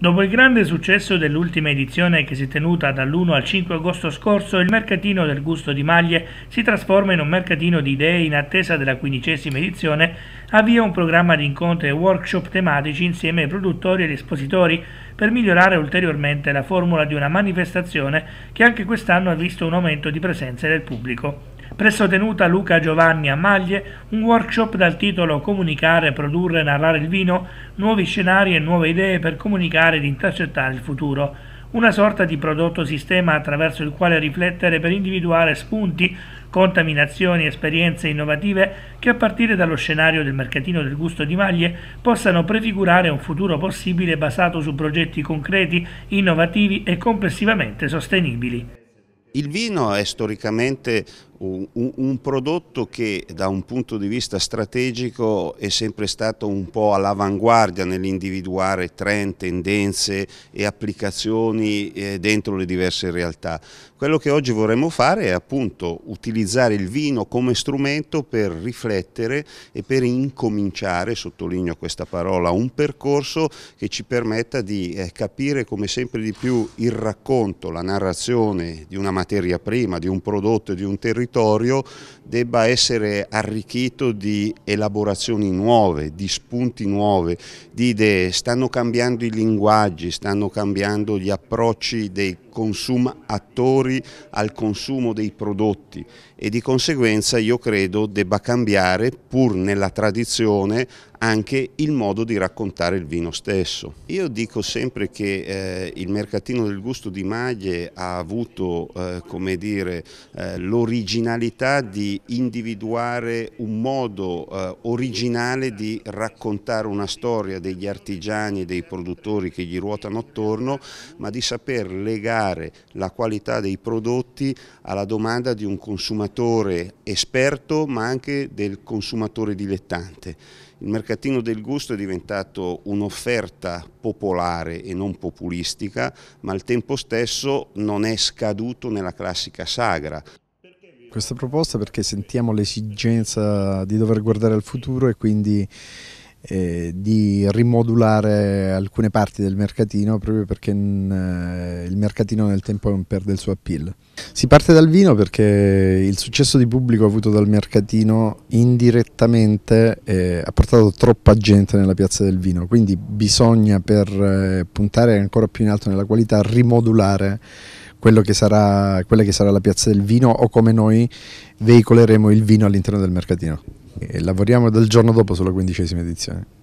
Dopo il grande successo dell'ultima edizione che si è tenuta dall'1 al 5 agosto scorso, il mercatino del gusto di maglie si trasforma in un mercatino di idee in attesa della quindicesima edizione, avvia un programma di incontri e workshop tematici insieme ai produttori ed espositori per migliorare ulteriormente la formula di una manifestazione che anche quest'anno ha visto un aumento di presenza del pubblico presso tenuta Luca Giovanni a Maglie, un workshop dal titolo Comunicare, produrre, narrare il vino, nuovi scenari e nuove idee per comunicare ed intercettare il futuro, una sorta di prodotto sistema attraverso il quale riflettere per individuare spunti, contaminazioni, esperienze innovative che a partire dallo scenario del mercatino del gusto di maglie possano prefigurare un futuro possibile basato su progetti concreti, innovativi e complessivamente sostenibili. Il vino è storicamente un, un, prodotto che da un punto di vista strategico è sempre stato un po' all'avanguardia nell'individuare trend, tendenze e applicazioni eh, dentro le diverse realtà. Quello che oggi vorremmo fare è appunto utilizzare il vino come strumento per riflettere e per incominciare, sottolineo questa parola, un percorso che ci permetta di eh, capire come sempre di più il racconto, la narrazione di una materia prima, di un prodotto di un territorio territorio debba essere arricchito di elaborazioni nuove, di spunti nuove, di idee. Stanno cambiando i linguaggi, stanno cambiando gli approcci dei consumatori al consumo dei prodotti e di conseguenza io credo debba cambiare pur nella tradizione anche il modo di raccontare il vino stesso. Io dico sempre che eh, il mercatino del gusto di Maglie ha avuto eh, dire, eh, l'originalità di individuare un modo eh, originale di raccontare una storia degli artigiani e dei produttori che gli ruotano attorno, ma di saper legare la qualità dei prodotti alla domanda di un consumatore esperto ma anche del consumatore dilettante. Il mercatino del gusto è diventato un'offerta popolare e non populistica, ma al tempo stesso non è scaduto nella classica sagra. Questa proposta perché sentiamo l'esigenza di dover guardare al futuro e quindi eh, di rimodulare alcune parti del mercatino proprio perché in, mm, eh, il mercatino nel tempo non perde il suo appeal. Si parte dal vino perché il successo di pubblico avuto dal mercatino indirettamente eh, ha portato troppa gente nella piazza del vino, quindi bisogna per eh, puntare ancora più in alto nella qualità rimodulare che sarà, quella che sarà la piazza del vino o come noi veicoleremo il vino all'interno del mercatino e lavoriamo dal giorno dopo sulla quindicesima edizione.